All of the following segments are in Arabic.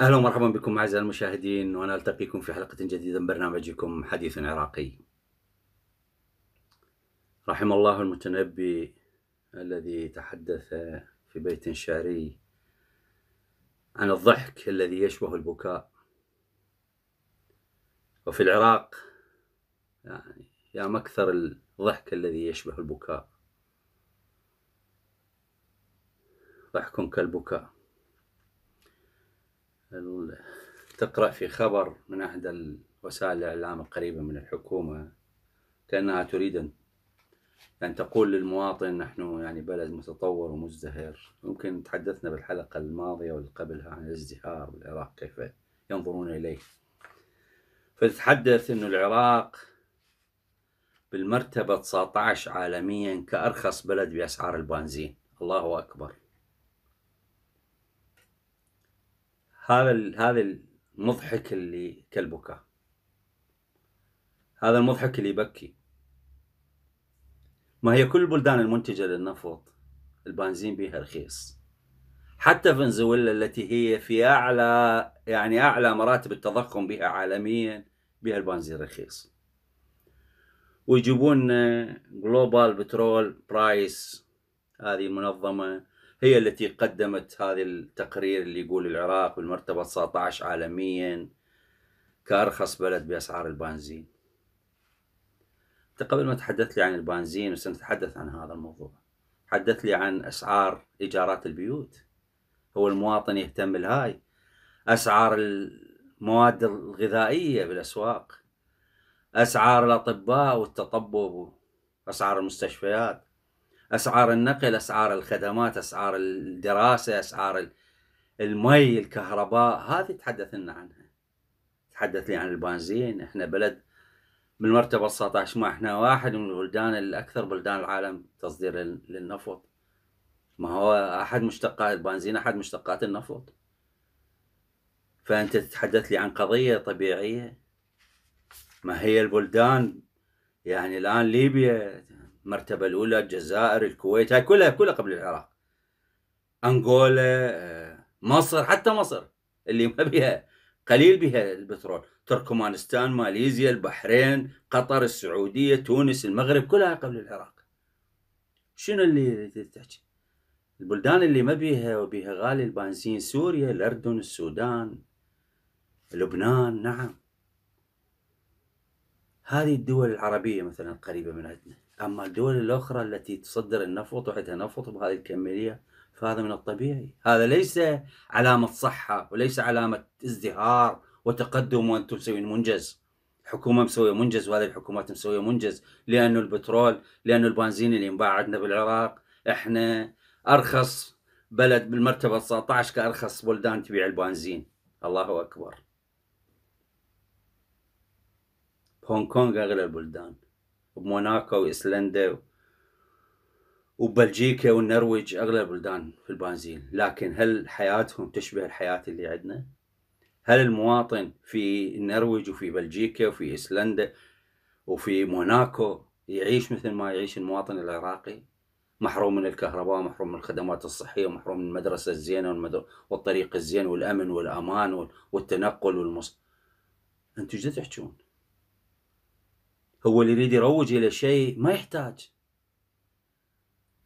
اهلا ومرحبا بكم اعزائي المشاهدين وانا التقيكم في حلقه جديده من برنامجكم حديث عراقي. رحم الله المتنبي الذي تحدث في بيت شعري عن الضحك الذي يشبه البكاء. وفي العراق يعني يا مكثر الضحك الذي يشبه البكاء. ضحك كالبكاء. تقرأ في خبر من احدى وسائل الإعلام القريبة من الحكومة كأنها تريد أن يعني تقول للمواطن نحن يعني بلد متطور ومزدهر ممكن تحدثنا بالحلقة الماضية واللي قبلها عن الازدهار والعراق كيف ينظرون إليه فتتحدث أن العراق بالمرتبة 19 عالميا كأرخص بلد بأسعار البنزين الله أكبر هذا هذا المضحك اللي كالبكاء هذا المضحك اللي يبكي ما هي كل البلدان المنتجة للنفط البنزين بها رخيص حتى فنزويلا التي هي في أعلى يعني أعلى مراتب التضخم بها عالميا بها البنزين رخيص ويجيبون جلوبال بترول برايس هذه منظمة هي التي قدمت هذا التقرير اللي يقول العراق بالمرتبة 19 عالميا كأرخص بلد بأسعار البنزين قبل ما تحدث لي عن البنزين وسنتحدث عن هذا الموضوع حدث لي عن أسعار إيجارات البيوت هو المواطن يهتم بالهاي أسعار المواد الغذائية بالأسواق أسعار الأطباء والتطبب أسعار المستشفيات اسعار النقل اسعار الخدمات اسعار الدراسه اسعار المي الكهرباء هذه تحدثنا عنها تحدث لي عن البنزين احنا بلد من المرتبه 19 ما احنا واحد من البلدان الاكثر بلدان العالم تصدير للنفط ما هو احد مشتقات البنزين احد مشتقات النفط فانت تتحدث لي عن قضيه طبيعيه ما هي البلدان يعني الان ليبيا المرتبة الأولى الجزائر الكويت هاي كلها كلها قبل العراق أنغولا آه، مصر حتى مصر اللي ما بها قليل بها البترول تركمانستان ماليزيا البحرين قطر السعودية تونس المغرب كلها قبل العراق شنو اللي تحكي البلدان اللي ما بيها وبيها غالي البنزين سوريا الأردن السودان لبنان نعم هذه الدول العربية مثلا قريبة من عندنا أما الدول الأخرى التي تصدر النفط وعندها نفط بهذه الكمية فهذا من الطبيعي هذا ليس علامة صحة وليس علامة ازدهار وتقدم وأنتم مسويين منجز حكومة مسوية منجز وهذه الحكومات مسوية منجز لأنه البترول لأنه البنزين اللي ينباع عندنا بالعراق احنا أرخص بلد بالمرتبة 19 كأرخص بلدان تبيع البنزين الله أكبر هونغ كونغ أغلى البلدان وموناكو وايسلندا وبلجيكا والنرويج اغلب البلدان في البنزين لكن هل حياتهم تشبه الحياه اللي عندنا هل المواطن في النرويج وفي بلجيكا وفي ايسلندا وفي موناكو يعيش مثل ما يعيش المواطن العراقي محروم من الكهرباء محروم من الخدمات الصحية محروم من المدرسة الزينة والطريق الزين والأمن والأمان والتنقل والمص... أنتوا جد تحجون هو اللي يريد يروج الى شيء ما يحتاج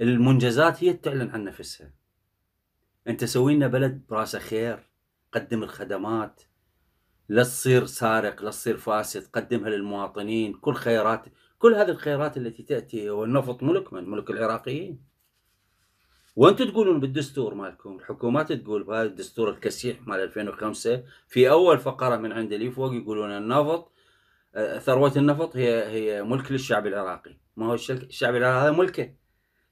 المنجزات هي تعلن عن نفسها انت سوي لنا بلد براسه خير قدم الخدمات لا تصير سارق لا تصير فاسد قدمها للمواطنين كل خيرات كل هذه الخيرات التي تاتي والنفط ملك من ملك العراقيين وانتم تقولون بالدستور مالكم الحكومات تقول بهذا الدستور الكسيح مال 2005 في اول فقره من عند فوق يقولون النفط ثروه النفط هي هي ملك للشعب العراقي ما هو الشعب العراقي هذا ملكه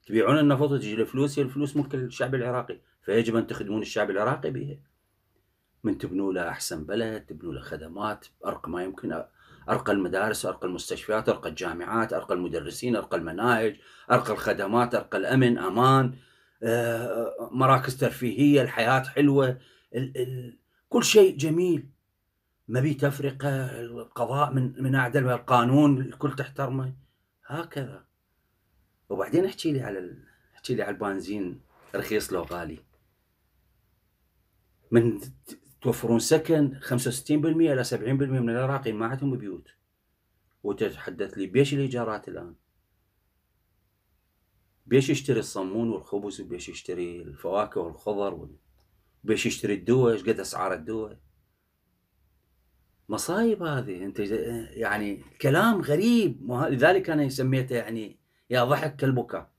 تبيعون النفط وتجي الفلوس هي الفلوس ملك للشعب العراقي فيجب ان تخدمون الشعب العراقي بها من تبنوا له احسن بلد تبنوا له خدمات ارقى ما يمكن ارقى المدارس ارقى المستشفيات ارقى الجامعات ارقى المدرسين ارقى المناهج ارقى الخدمات ارقى الامن امان آه، مراكز ترفيهيه الحياه حلوه ال ال كل شيء جميل ما بي تفرقة القضاء من من أعدل القانون الكل تحترمه هكذا وبعدين احكي لي على احكي لي على البنزين رخيص لو غالي من توفرون سكن 65% الى 70% من العراقيين ما عندهم بيوت وتتحدث لي بيش الايجارات الان بيش يشتري الصمون والخبز وبيش يشتري الفواكه والخضر وبيش يشتري الدواء ايش قد اسعار الدواء مصايب هذه انت يعني كلام غريب لذلك انا سميته يعني يا ضحك كالبكاء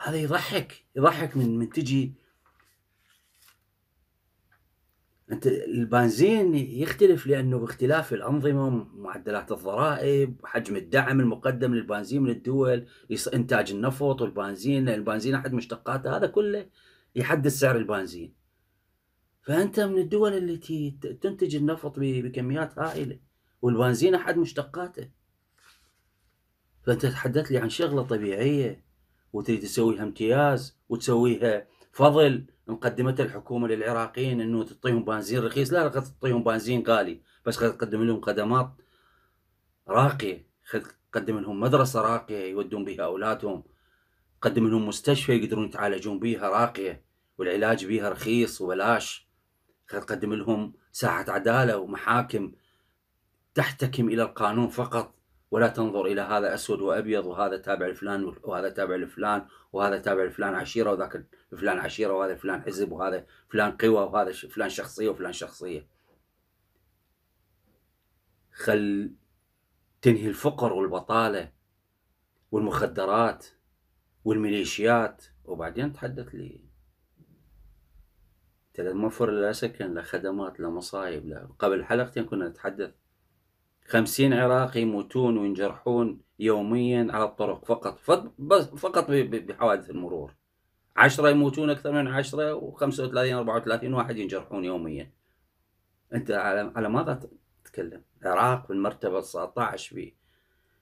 هذا يضحك يضحك من من تجي انت البنزين يختلف لانه باختلاف الانظمه معدلات الضرائب حجم الدعم المقدم للبنزين من الدول انتاج النفط والبنزين البنزين احد مشتقاته هذا كله يحدد سعر البنزين فانت من الدول التي تنتج النفط بكميات هائله والبنزين احد مشتقاته فانت تحدث لي عن شغله طبيعيه وتريد تسويها امتياز وتسويها فضل مقدمتها الحكومه للعراقيين انه تعطيهم بنزين رخيص لا قد تعطيهم بنزين غالي بس خلي تقدم لهم خدمات راقيه خلي تقدم لهم مدرسه راقيه يودون بها اولادهم تقدم لهم مستشفى يقدرون يتعالجون بها راقيه والعلاج بها رخيص وبلاش خلينا نقدم لهم ساحة عدالة ومحاكم تحتكم إلى القانون فقط ولا تنظر إلى هذا أسود وأبيض وهذا تابع لفلان وهذا تابع لفلان وهذا تابع لفلان عشيرة وذاك فلان عشيرة وهذا فلان حزب وهذا فلان قوى وهذا فلان شخصية وفلان شخصية خل تنهي الفقر والبطالة والمخدرات والميليشيات وبعدين تحدث لي ترى نوفر سكن لخدمات لمصايب لا قبل حلقتين كنا نتحدث خمسين عراقي يموتون وينجرحون يوميا على الطرق فقط فقط بحوادث المرور عشرة يموتون أكثر من عشرة وخمسة وثلاثين أربعة وثلاثين واحد ينجرحون يوميا أنت على, على ماذا تتكلم العراق بالمرتبة المرتبة 19 فيه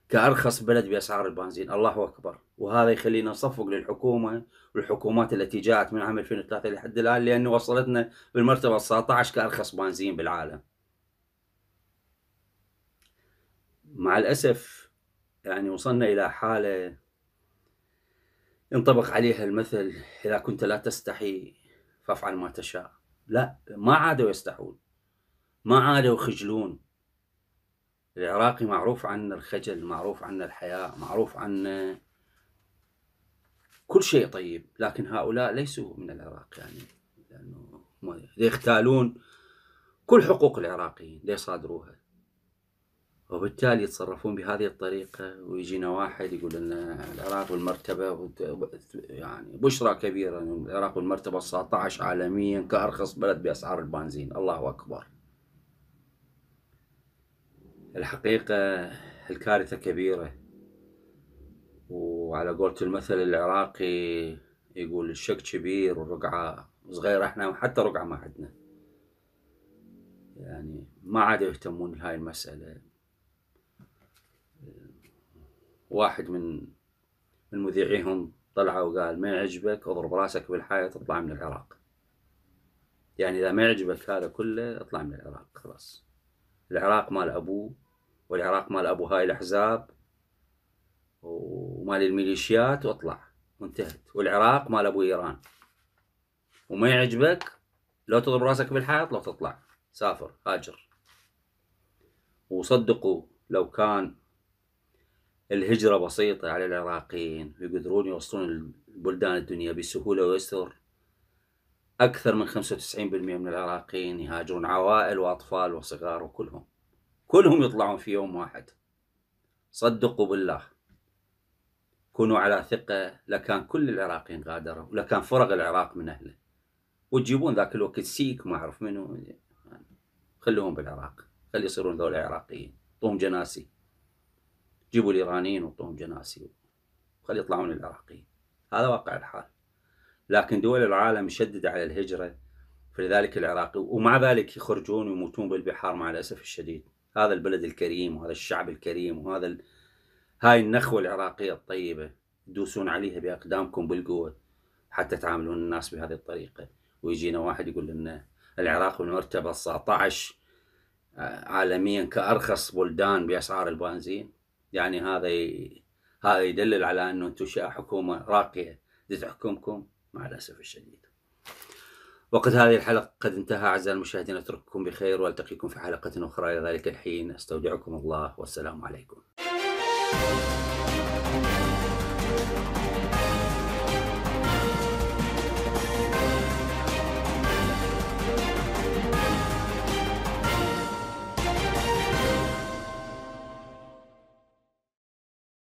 كأرخص بلد بأسعار البنزين الله أكبر وهذا يخلينا نصفق للحكومة والحكومات التي جاءت من عام 2003 لحد الآن لأنه وصلتنا بالمرتبة 19 كأرخص بنزين بالعالم مع الأسف يعني وصلنا إلى حالة ينطبق عليها المثل إذا كنت لا تستحي فافعل ما تشاء لا ما عادوا يستحون ما عادوا يخجلون العراقي معروف عن الخجل معروف عن الحياء معروف عن كل شيء طيب لكن هؤلاء ليسوا من العراق يعني لأنه يختالون كل حقوق العراقيين يصادروها وبالتالي يتصرفون بهذه الطريقة ويجينا واحد يقول لنا العراق والمرتبة يعني بشرى كبيرة العراق والمرتبة 19 عالميا كأرخص بلد بأسعار البنزين الله أكبر الحقيقة الكارثة كبيرة وعلى قولة المثل العراقي يقول الشك كبير والرقعة صغيرة احنا حتى رقعة ما عندنا يعني ما عادوا يهتمون بهاي المسألة واحد من من مذيعيهم طلع وقال ما يعجبك اضرب راسك بالحائط اطلع من العراق يعني اذا ما يعجبك هذا كله اطلع من العراق خلاص العراق مال أبوه والعراق مال أبو هاي الأحزاب ومال الميليشيات واطلع وانتهت والعراق مال أبو إيران وما يعجبك لو تضرب راسك بالحائط لو تطلع سافر هاجر وصدقوا لو كان الهجرة بسيطة على العراقيين ويقدرون يوصلون البلدان الدنيا بسهولة ويسر أكثر من 95% من العراقيين يهاجرون عوائل وأطفال وصغار وكلهم كلهم يطلعون في يوم واحد صدقوا بالله كونوا على ثقة لكان كل العراقيين غادروا ولكان فرغ العراق من أهله وتجيبون ذاك الوقت سيك ما أعرف منو خلوهم بالعراق خلي يصيرون ذول عراقيين طوم جناسي جيبوا الإيرانيين وطوم جناسي خلي يطلعون العراقيين هذا واقع الحال لكن دول العالم شدد على الهجرة فلذلك العراق ومع ذلك يخرجون ويموتون بالبحار مع الأسف الشديد هذا البلد الكريم وهذا الشعب الكريم وهذا ال... هاي النخوة العراقية الطيبة تدوسون عليها بأقدامكم بالقوة حتى تعاملون الناس بهذه الطريقة ويجينا واحد يقول لنا العراق بالمرتبة 19 آه، عالميا كأرخص بلدان بأسعار البنزين يعني هذا ي... هذا يدلل على أنه أنتم حكومة راقية تحكمكم مع الأسف الشديد وقد هذه الحلقة قد انتهى أعزائي المشاهدين أترككم بخير وألتقيكم في حلقة أخرى إلى ذلك الحين أستودعكم الله والسلام عليكم